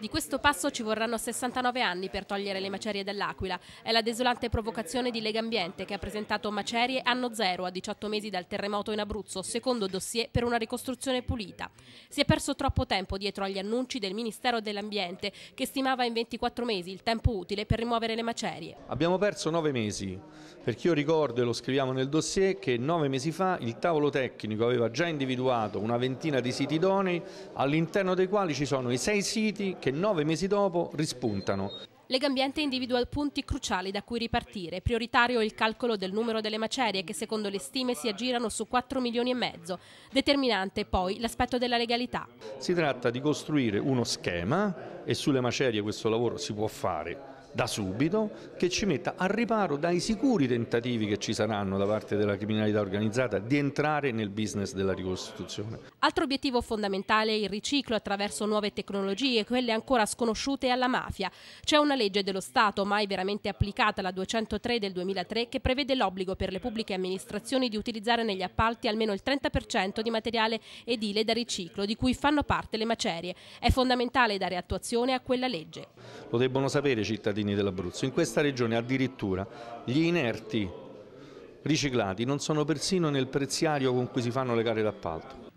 Di questo passo ci vorranno 69 anni per togliere le macerie dell'Aquila. È la desolante provocazione di Lega Ambiente che ha presentato macerie anno zero a 18 mesi dal terremoto in Abruzzo, secondo dossier per una ricostruzione pulita. Si è perso troppo tempo dietro agli annunci del Ministero dell'Ambiente che stimava in 24 mesi il tempo utile per rimuovere le macerie. Abbiamo perso 9 mesi, perché io ricordo e lo scriviamo nel dossier che 9 mesi fa il tavolo tecnico aveva già individuato una ventina di siti idonei all'interno dei quali ci sono i 6 siti che che nove mesi dopo rispuntano. Legambiente individua punti cruciali da cui ripartire. Prioritario il calcolo del numero delle macerie che secondo le stime si aggirano su 4 milioni e mezzo. Determinante poi l'aspetto della legalità. Si tratta di costruire uno schema e sulle macerie questo lavoro si può fare da subito che ci metta al riparo dai sicuri tentativi che ci saranno da parte della criminalità organizzata di entrare nel business della ricostituzione. Altro obiettivo fondamentale è il riciclo attraverso nuove tecnologie, quelle ancora sconosciute alla mafia. C'è una legge dello Stato, mai veramente applicata, la 203 del 2003, che prevede l'obbligo per le pubbliche amministrazioni di utilizzare negli appalti almeno il 30% di materiale edile da riciclo, di cui fanno parte le macerie. È fondamentale dare attuazione a quella legge. Lo debbono sapere i cittadini cittadini dell'Abruzzo. In questa regione addirittura gli inerti riciclati non sono persino nel preziario con cui si fanno le gare d'appalto.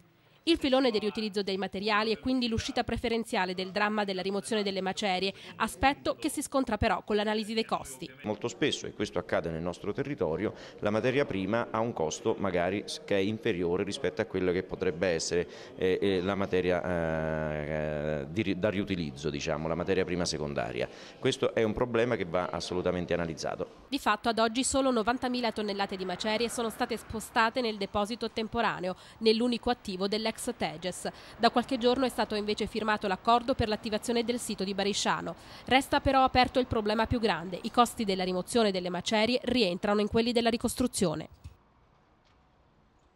Il filone del riutilizzo dei materiali è quindi l'uscita preferenziale del dramma della rimozione delle macerie, aspetto che si scontra però con l'analisi dei costi. Molto spesso, e questo accade nel nostro territorio, la materia prima ha un costo magari che è inferiore rispetto a quello che potrebbe essere eh, eh, la materia eh, da riutilizzo, diciamo, la materia prima secondaria. Questo è un problema che va assolutamente analizzato. Di fatto ad oggi solo 90.000 tonnellate di macerie sono state spostate nel deposito temporaneo, nell'unico attivo dell'ex ex Teges. Da qualche giorno è stato invece firmato l'accordo per l'attivazione del sito di Barisciano. Resta però aperto il problema più grande. I costi della rimozione delle macerie rientrano in quelli della ricostruzione.